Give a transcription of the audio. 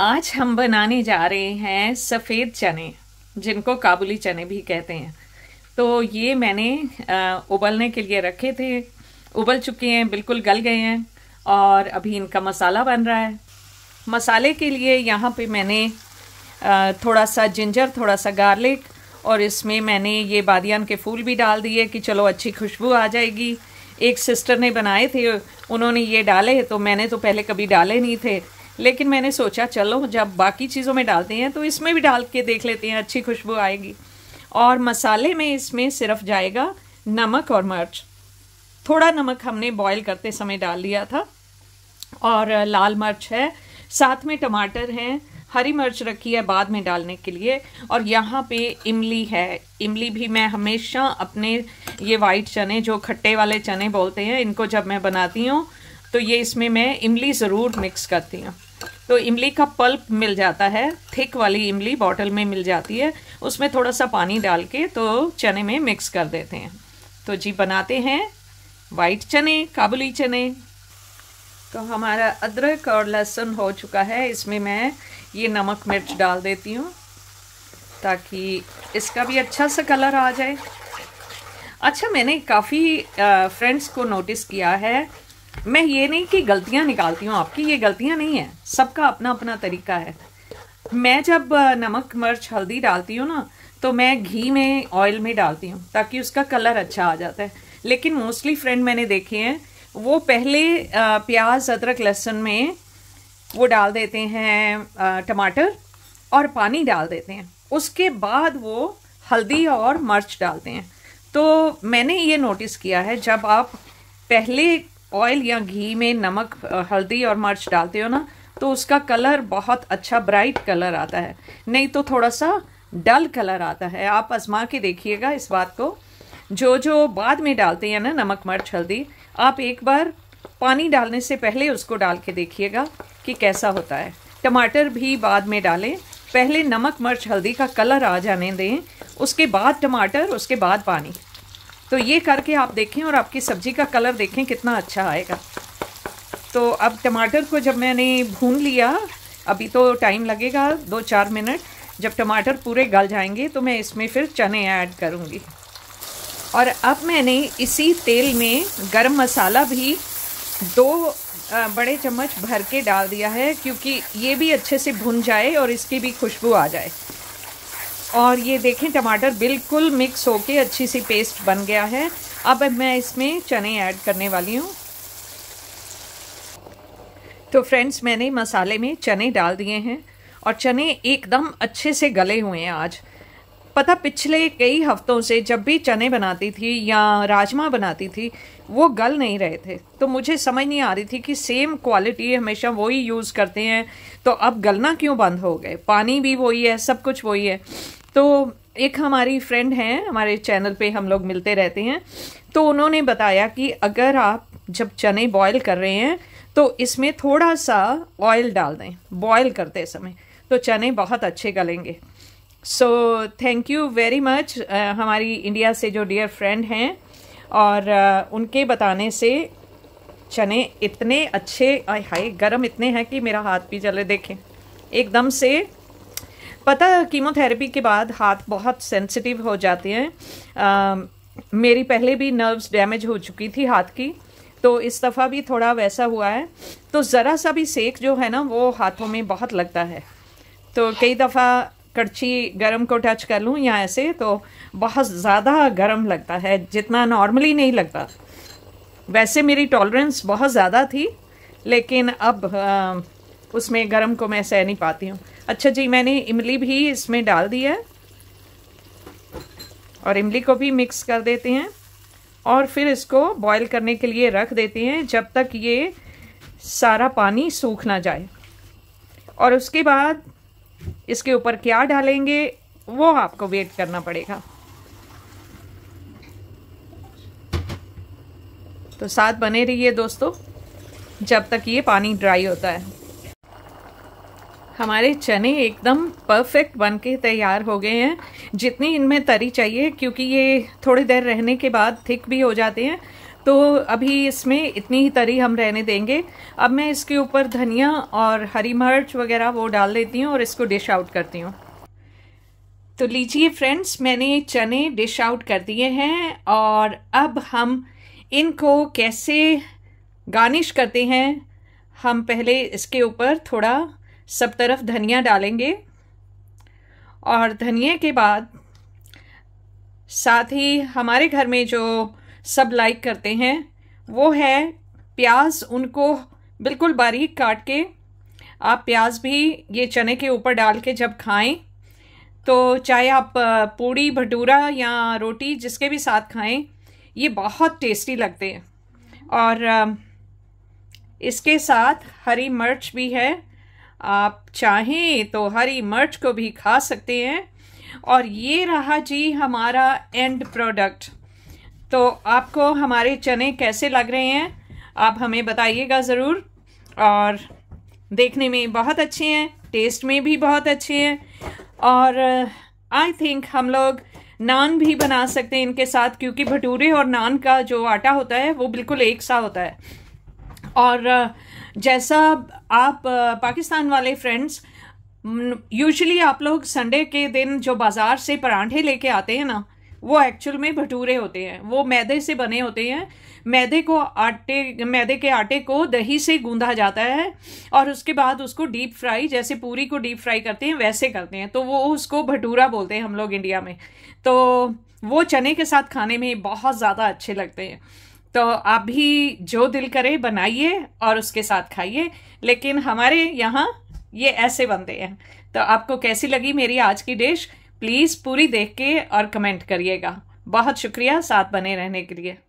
आज हम बनाने जा रहे हैं सफ़ेद चने जिनको काबुली चने भी कहते हैं तो ये मैंने उबलने के लिए रखे थे उबल चुके हैं बिल्कुल गल गए हैं और अभी इनका मसाला बन रहा है मसाले के लिए यहाँ पे मैंने थोड़ा सा जिंजर थोड़ा सा गार्लिक और इसमें मैंने ये बादियान के फूल भी डाल दिए कि चलो अच्छी खुशबू आ जाएगी एक सिस्टर ने बनाए थे उन्होंने ये डाले तो मैंने तो पहले कभी डाले नहीं थे लेकिन मैंने सोचा चलो जब बाकी चीज़ों में डालते हैं तो इसमें भी डाल के देख लेते हैं अच्छी खुशबू आएगी और मसाले में इसमें सिर्फ जाएगा नमक और मिर्च थोड़ा नमक हमने बॉयल करते समय डाल लिया था और लाल मिर्च है साथ में टमाटर हैं हरी मिर्च रखी है बाद में डालने के लिए और यहाँ पे इमली है इमली भी मैं हमेशा अपने ये वाइट चने जो खट्टे वाले चने बोलते हैं इनको जब मैं बनाती हूँ तो ये इसमें मैं इमली ज़रूर मिक्स करती हूँ तो इमली का पल्प मिल जाता है थिक वाली इमली बॉटल में मिल जाती है उसमें थोड़ा सा पानी डाल के तो चने में मिक्स कर देते हैं तो जी बनाते हैं वाइट चने काबुली चने तो हमारा अदरक और लहसुन हो चुका है इसमें मैं ये नमक मिर्च डाल देती हूँ ताकि इसका भी अच्छा सा कलर आ जाए अच्छा मैंने काफ़ी फ्रेंड्स को नोटिस किया है मैं ये नहीं कि गलतियाँ निकालती हूँ आपकी ये गलतियाँ नहीं है सबका अपना अपना तरीका है मैं जब नमक मिर्च हल्दी डालती हूँ ना तो मैं घी में ऑयल में डालती हूँ ताकि उसका कलर अच्छा आ जाता है लेकिन मोस्टली फ्रेंड मैंने देखे हैं वो पहले प्याज अदरक लहसुन में वो डाल देते हैं टमाटर और पानी डाल देते हैं उसके बाद वो हल्दी और मिर्च डालते हैं तो मैंने ये नोटिस किया है जब आप पहले ऑयल या घी में नमक हल्दी और मर्च डालते हो ना तो उसका कलर बहुत अच्छा ब्राइट कलर आता है नहीं तो थोड़ा सा डल कलर आता है आप आजमा के देखिएगा इस बात को जो जो बाद में डालते हैं ना नमक मर्च हल्दी आप एक बार पानी डालने से पहले उसको डाल के देखिएगा कि कैसा होता है टमाटर भी बाद में डालें पहले नमक मर्च हल्दी का कलर आ जाने दें उसके बाद टमाटर उसके बाद पानी तो ये करके आप देखें और आपकी सब्ज़ी का कलर देखें कितना अच्छा आएगा तो अब टमाटर को जब मैंने भून लिया अभी तो टाइम लगेगा दो चार मिनट जब टमाटर पूरे गल जाएंगे तो मैं इसमें फिर चने ऐड करूँगी और अब मैंने इसी तेल में गरम मसाला भी दो बड़े चम्मच भर के डाल दिया है क्योंकि ये भी अच्छे से भुन जाए और इसकी भी खुशबू आ जाए और ये देखें टमाटर बिल्कुल मिक्स होके अच्छी सी पेस्ट बन गया है अब मैं इसमें चने ऐड करने वाली हूँ तो फ्रेंड्स मैंने मसाले में चने डाल दिए हैं और चने एकदम अच्छे से गले हुए हैं आज पता पिछले कई हफ्तों से जब भी चने बनाती थी या राजमा बनाती थी वो गल नहीं रहे थे तो मुझे समझ नहीं आ रही थी कि सेम क्वालिटी हमेशा वही यूज़ करते हैं तो अब गलना क्यों बंद हो गए पानी भी वही है सब कुछ वही है तो एक हमारी फ्रेंड हैं हमारे चैनल पे हम लोग मिलते रहते हैं तो उन्होंने बताया कि अगर आप जब चने बॉयल कर रहे हैं तो इसमें थोड़ा सा ऑयल डाल दें बॉयल करते समय तो चने बहुत अच्छे गलेंगे so thank you very much हमारी इंडिया से जो डियर फ्रेंड हैं और uh, उनके बताने से चने इतने अच्छे आए हाय गरम इतने हैं कि मेरा हाथ भी जले देखें एकदम से पता कीमोथेरेपी के बाद हाथ बहुत सेंसिटिव हो जाते हैं मेरी पहले भी नर्व्स डैमेज हो चुकी थी हाथ की तो इस दफ़ा भी थोड़ा वैसा हुआ है तो ज़रा सा भी सेक जो है ना वो हाथों में बहुत लगता है तो कई दफ़ा कड़छी गर्म को टच कर लूँ या ऐसे तो बहुत ज़्यादा गर्म लगता है जितना नॉर्मली नहीं लगता वैसे मेरी टॉलरेंस बहुत ज़्यादा थी लेकिन अब आ, उसमें गर्म को मैं सह नहीं पाती हूँ अच्छा जी मैंने इमली भी इसमें डाल दी है और इमली को भी मिक्स कर देते हैं और फिर इसको बॉईल करने के लिए रख देते हैं जब तक ये सारा पानी सूख ना जाए और उसके बाद इसके ऊपर क्या डालेंगे वो आपको वेट करना पड़ेगा तो साथ बने रहिए दोस्तों जब तक ये पानी ड्राई होता है हमारे चने एकदम परफेक्ट बन के तैयार हो गए हैं जितनी इनमें तरी चाहिए क्योंकि ये थोड़ी देर रहने के बाद थिक भी हो जाते हैं तो अभी इसमें इतनी ही तरी हम रहने देंगे अब मैं इसके ऊपर धनिया और हरी मिर्च वगैरह वो डाल देती हूँ और इसको डिश आउट करती हूँ तो लीजिए फ्रेंड्स मैंने चने डिश आउट कर दिए हैं और अब हम इनको कैसे गार्निश करते हैं हम पहले इसके ऊपर थोड़ा सब तरफ धनिया डालेंगे और धनिया के बाद साथ ही हमारे घर में जो सब लाइक करते हैं वो है प्याज उनको बिल्कुल बारीक काट के आप प्याज भी ये चने के ऊपर डाल के जब खाएं तो चाहे आप पूड़ी भटूरा या रोटी जिसके भी साथ खाएं ये बहुत टेस्टी लगते हैं और इसके साथ हरी मिर्च भी है आप चाहें तो हरी मिर्च को भी खा सकते हैं और ये रहा जी हमारा एंड प्रोडक्ट तो आपको हमारे चने कैसे लग रहे हैं आप हमें बताइएगा ज़रूर और देखने में बहुत अच्छे हैं टेस्ट में भी बहुत अच्छे हैं और आई थिंक हम लोग नान भी बना सकते हैं इनके साथ क्योंकि भटूरे और नान का जो आटा होता है वो बिल्कुल एक सा होता है और uh, जैसा आप पाकिस्तान वाले फ्रेंड्स यूजुअली आप लोग संडे के दिन जो बाज़ार से परांठे लेके आते हैं ना वो एक्चुअल में भटूरे होते हैं वो मैदे से बने होते हैं मैदे को आटे मैदे के आटे को दही से गूंधा जाता है और उसके बाद उसको डीप फ्राई जैसे पूरी को डीप फ्राई करते हैं वैसे करते हैं तो वो उसको भटूरा बोलते हैं हम लोग इंडिया में तो वो चने के साथ खाने में बहुत ज़्यादा अच्छे लगते हैं तो आप भी जो दिल करे बनाइए और उसके साथ खाइए लेकिन हमारे यहाँ ये ऐसे बनते हैं तो आपको कैसी लगी मेरी आज की डिश प्लीज़ पूरी देख के और कमेंट करिएगा बहुत शुक्रिया साथ बने रहने के लिए